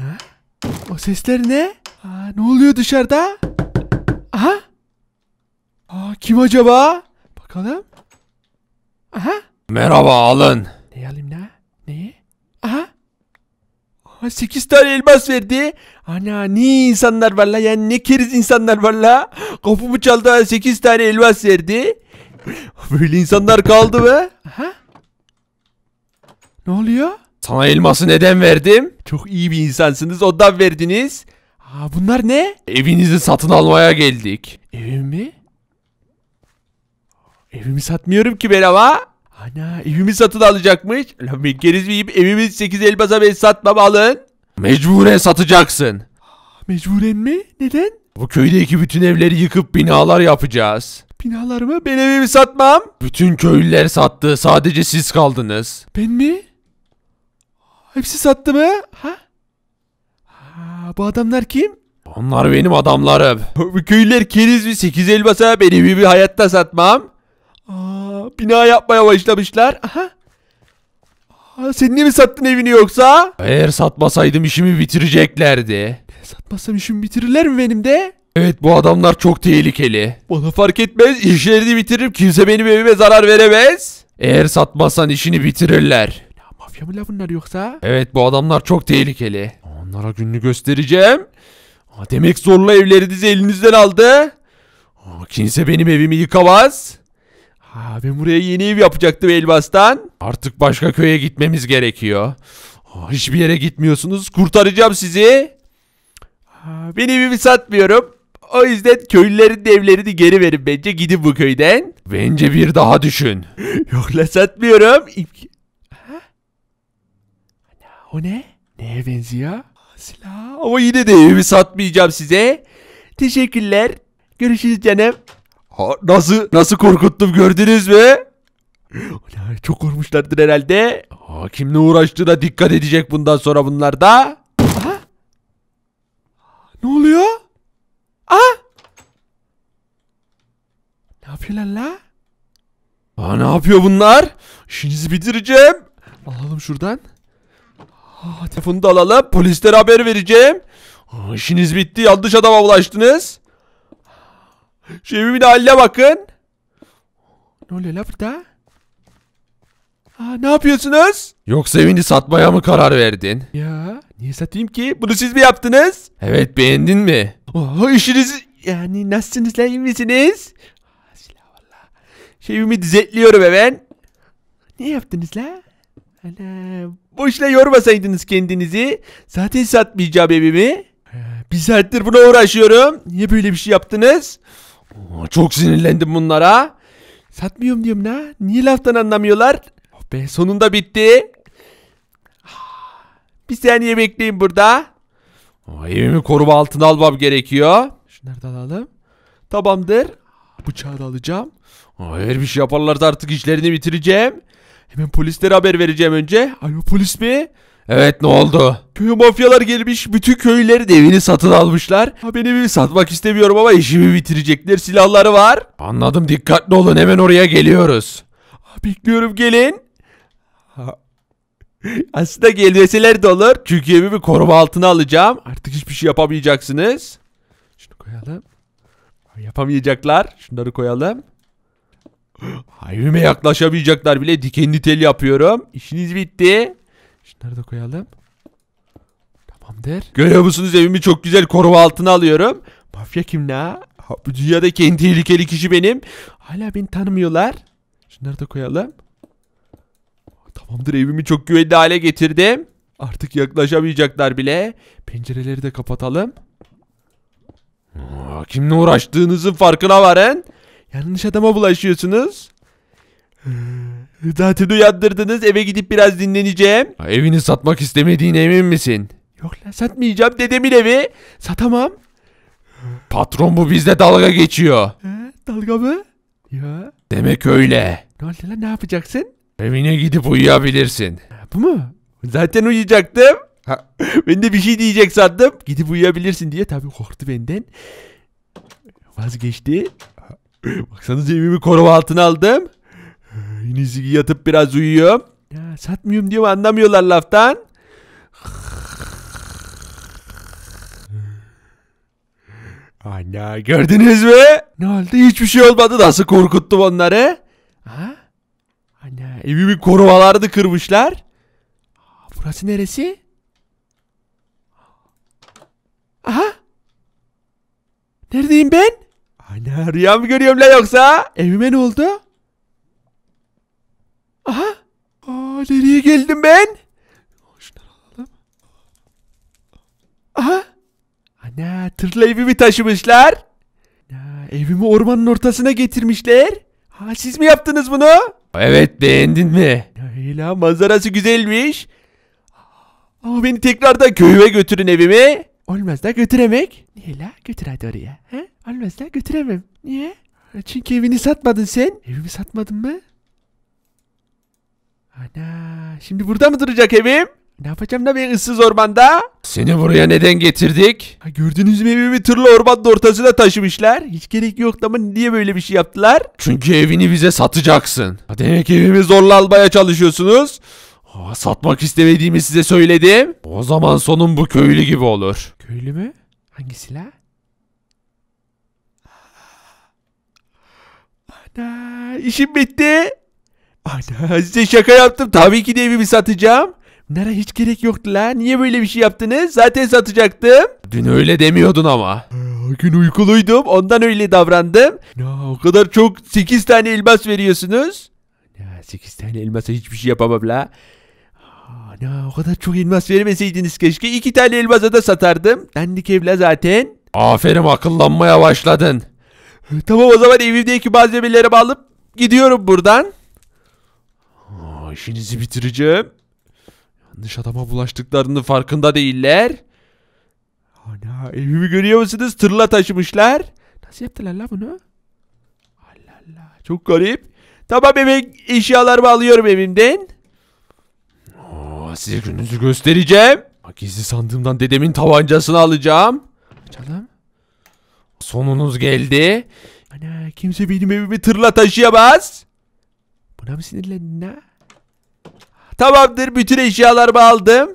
Ha? O sesler ne? Aa, ne oluyor dışarıda? Aha. Aa, kim acaba? Bakalım. Aha. Merhaba alın. Ne alayım ne? Ne? Aha. Aa, 8 tane elmas verdi. Ana ne insanlar var la yani ne keriz insanlar var la. Kapımı çaldı 8 tane elmas verdi. Böyle insanlar kaldı be. Aha. Ne oluyor? Sana elması neden verdim? Çok iyi bir insansınız ondan verdiniz. Aa, bunlar ne? Evinizi satın almaya geldik. Evim mi? Evimi satmıyorum ki ben ama. Ana evimi satın alacakmış. Lan ben keriz miyim? Evimi 8 elbaza ben satmam alın. Mecburen satacaksın. Mecburen mi? Neden? Bu köydeki bütün evleri yıkıp binalar yapacağız. Binalar mı? Ben evimi satmam. Bütün köylüler sattı. Sadece siz kaldınız. Ben mi? Hepsi sattı mı? Ha? ha bu adamlar kim? Onlar benim adamlarım. Bu köylüler keriz ve sekiz elbasa beni bir bir hayatta satmam. Aa, bina yapmaya başlamışlar. Aha. Aa, sen niye mi sattın evini yoksa? Eğer satmasaydım işimi bitireceklerdi. satmasam işimi bitirirler mi benim de? Evet bu adamlar çok tehlikeli. Bana fark etmez işlerini bitiririm kimse benim evime zarar veremez. Eğer satmazsan işini bitirirler. Mafya mı la bunlar yoksa? Evet bu adamlar çok tehlikeli. Onlara gününü göstereceğim. Ha, demek zorla evlerinizi elinizden aldı. Ha, kimse benim evimi yıkamaz. Ha, ben buraya yeni ev yapacaktım Elbas'tan. Artık başka köye gitmemiz gerekiyor. Ha, hiçbir yere gitmiyorsunuz. Kurtaracağım sizi. Ha, ben evimi satmıyorum. O yüzden köylülerin de evlerini geri verin bence. Gidin bu köyden. Bence bir daha düşün. Yok la satmıyorum. O ne? Neye benziyor? Silah. Ama yine de evimi satmayacağım size. Teşekkürler. Görüşürüz canım. Ha, nasıl nasıl korkuttum gördünüz mü? Çok korkmuşlardır herhalde. Ha, kimle uğraştığına dikkat edecek bundan sonra bunlar da. Ne oluyor? Aha. Ne yapıyorlar la? Aa, ne yapıyor bunlar? İşinizi bitireceğim. Alalım şuradan. Ah, telefonu da alalım. Polislere haber vereceğim. Ah, işiniz bitti. Yanlış adama ulaştınız. Şu evimin haline bakın. Ne oluyor la burada? Aa, ah, ne yapıyorsunuz? Yoksa evini satmaya mı karar verdin? Ya niye satayım ki? Bunu siz mi yaptınız? Evet beğendin mi? Oh, işiniz yani nasılsınız lan iyi misiniz? Ah, Şeyimi düzeltliyorum hemen. Ne yaptınız la? Ana Boşuna yormasaydınız kendinizi. Zaten satmayacağım evimi. Bir saattir buna uğraşıyorum. Niye böyle bir şey yaptınız? Çok sinirlendim bunlara. Satmıyorum diyorum la. Niye laftan anlamıyorlar? Oh be sonunda bitti. Ah, bir saniye bekleyin burada. Oh, evimi koruma altına almam gerekiyor. Şunları da alalım. Tamamdır. Bıçağı da alacağım. Eğer oh, bir şey yaparlarsa artık işlerini bitireceğim. Hemen polislere haber vereceğim önce. Alo polis mi? Evet ne oldu? Köy mafyalar gelmiş bütün köylülerin evini satın almışlar. Ha, ben evimi satmak istemiyorum ama işimi bitirecekler silahları var. Anladım dikkatli olun hemen oraya geliyoruz. bekliyorum gelin. Ha. Aslında gelmeseler de olur. Çünkü evimi koruma altına alacağım. Artık hiçbir şey yapamayacaksınız. Şunu koyalım. Yapamayacaklar. Şunları koyalım. Hayvime yaklaşamayacaklar bile. Dikenli tel yapıyorum. İşiniz bitti. Şunları da koyalım. Tamamdır. Görüyor musunuz evimi çok güzel koruma altına alıyorum. Mafya kim la? Bu dünyadaki en tehlikeli kişi benim. Hala beni tanımıyorlar. Şunları da koyalım. Tamamdır evimi çok güvenli hale getirdim. Artık yaklaşamayacaklar bile. Pencereleri de kapatalım. kimle uğraştığınızın farkına varın. Yanlış adama bulaşıyorsunuz. Zaten uyandırdınız eve gidip biraz dinleneceğim. Ha, evini satmak istemediğine emin misin? Yok lan satmayacağım dedemin evi. Satamam. Patron bu bizde dalga geçiyor. He, dalga mı? Ya. Demek öyle. Ne oldu lan ne yapacaksın? Evine gidip uyuyabilirsin. bu mu? Zaten uyuyacaktım. Ha, ben de bir şey diyecek sandım. Gidip uyuyabilirsin diye tabii korktu benden. Vazgeçti. Baksanız evimi koruma altına aldım. Yine yatıp biraz uyuyorum. Ya, satmıyorum diyorum anlamıyorlar laftan. Ana gördünüz mü? Ne oldu? Hiçbir şey olmadı. Nasıl korkuttum onları? Ha? Ana evimin korumalarını kırmışlar. Burası neresi? Aha! Neredeyim ben? Ana rüya mı görüyorum la yoksa? Evime ne oldu? Aha. Aa, nereye geldim ben? Şunları alalım. Aha. Ana tırla evimi taşımışlar. Ana, evimi ormanın ortasına getirmişler. Ha siz mi yaptınız bunu? Evet beğendin mi? Leyla manzarası güzelmiş. Ama beni tekrardan köyüme götürün evimi. Olmaz da götüremek. Niye la götür hadi oraya. He? Olmazlar götüremem. Niye? Çünkü evini satmadın sen. Evimi satmadın mı? Ana şimdi burada mı duracak evim? Ne yapacağım da ben ıssız ormanda? Seni buraya neden getirdik? Ha, gördünüz mü evimi tırla ormanın ortasına taşımışlar. Hiç gerek yok. ama niye böyle bir şey yaptılar? Çünkü evini bize satacaksın. Ha, demek evimi zorla almaya çalışıyorsunuz. Ha, satmak istemediğimi size söyledim. O zaman sonun bu köylü gibi olur. Köylü mü? Hangi silah? Ana işim bitti. Ana size şaka yaptım. Tabii ki de evimi satacağım. Bunlara hiç gerek yoktu la. Niye böyle bir şey yaptınız? Zaten satacaktım. Dün öyle demiyordun ama. Bugün uykuluydum. Ondan öyle davrandım. Ya, o kadar çok 8 tane elmas veriyorsunuz. Ya, 8 tane elmasa hiçbir şey yapamam la. Ana o kadar çok elmas vermeseydiniz keşke. iki tane elmasa da satardım. Dandik evla zaten. Aferin akıllanmaya başladın. Tamam o zaman evimdeki malzemelerimi alıp gidiyorum buradan. Aa, işinizi bitireceğim. Yanlış adama bulaştıklarını farkında değiller. Ana evimi görüyor musunuz? Tırla taşımışlar. Nasıl yaptılar la bunu? Allah Allah çok garip. Tamam hemen eşyalarımı alıyorum evimden. Ama size gününüzü göstereceğim. Bak gizli sandığımdan dedemin tabancasını alacağım. Açalım. Sonunuz geldi. Ana kimse benim evimi tırla taşıyamaz. Buna mı sinirlendin ha? Tamamdır bütün eşyalarımı aldım.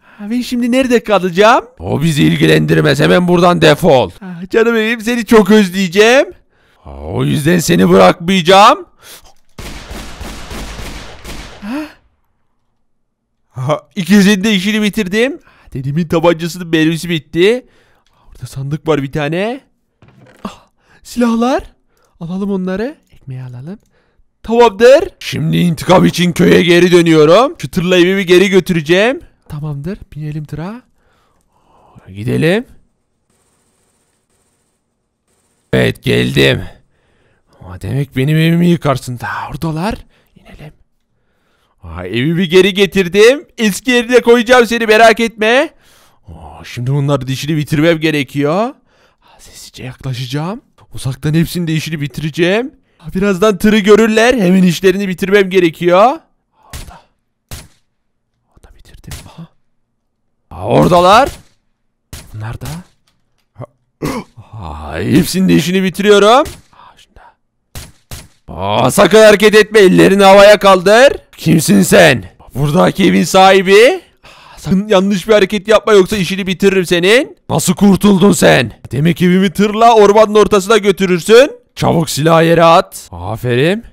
Ha, Ve şimdi nerede kalacağım? O bizi ilgilendirmez hemen buradan defol. Ah. Canım evim seni çok özleyeceğim. O yüzden seni bırakmayacağım. Ha, de işini bitirdim. Dedemin tabancasının mermisi bitti. Burada sandık var bir tane. Ah, silahlar. Alalım onları. Ekmeği alalım. Tamamdır. Şimdi intikam için köye geri dönüyorum. Çıtırla evimi geri götüreceğim. Tamamdır. Binelim tıra. Gidelim. Evet geldim. demek benim evimi yıkarsın. Daha oradalar. İnelim. Aa, evimi geri getirdim. Eski yerine koyacağım seni merak etme. Aa, şimdi bunları dişini bitirmem gerekiyor. Aa, sessizce yaklaşacağım. Uzaktan hepsinin de işini bitireceğim. birazdan tırı görürler. Hemen işlerini bitirmem gerekiyor. Orada. Orada bitirdim. Aha. Aa, oradalar. Bunlar da. hepsinin de işini bitiriyorum. Aa, Aa, sakın hareket etme. Ellerini havaya kaldır. Kimsin sen? Buradaki evin sahibi? Ah, sakın yanlış bir hareket yapma yoksa işini bitiririm senin. Nasıl kurtuldun sen? Demek evimi tırla ormanın ortasına götürürsün. Çabuk silahı yere at. Aferin.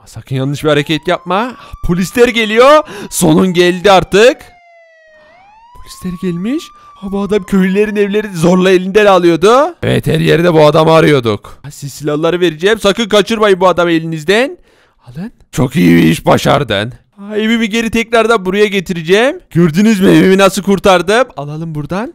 Ah, sakın yanlış bir hareket yapma. Ah, polisler geliyor. Sonun geldi artık. Polisler gelmiş. bu adam köylülerin evleri zorla elinden alıyordu. Evet her yerde bu adamı arıyorduk. Siz silahları vereceğim. Sakın kaçırmayın bu adamı elinizden. Alın. Çok iyi bir iş başardın. evimi geri tekrardan buraya getireceğim. Gördünüz mü evimi nasıl kurtardım? Alalım buradan.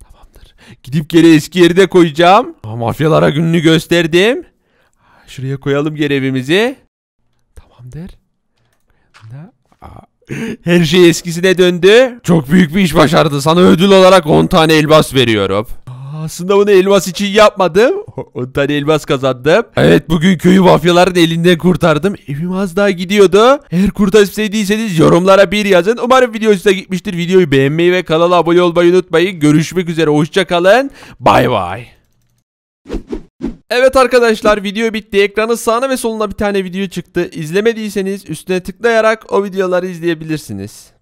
Tamamdır. Gidip geri eski yerine koyacağım. Ha, mafyalara gününü gösterdim. şuraya koyalım geri evimizi. Tamamdır. Her şey eskisine döndü. Çok büyük bir iş başardı. Sana ödül olarak 10 tane elbas veriyorum. Aslında bunu elmas için yapmadım. 10 tane elmas kazandım. Evet bugün köyü mafyaların elinden kurtardım. Evim az daha gidiyordu. Eğer kurtarıp yorumlara bir yazın. Umarım video size gitmiştir. Videoyu beğenmeyi ve kanala abone olmayı unutmayın. Görüşmek üzere. Hoşçakalın. Bay bay. Evet arkadaşlar video bitti. Ekranın sağına ve soluna bir tane video çıktı. İzlemediyseniz üstüne tıklayarak o videoları izleyebilirsiniz.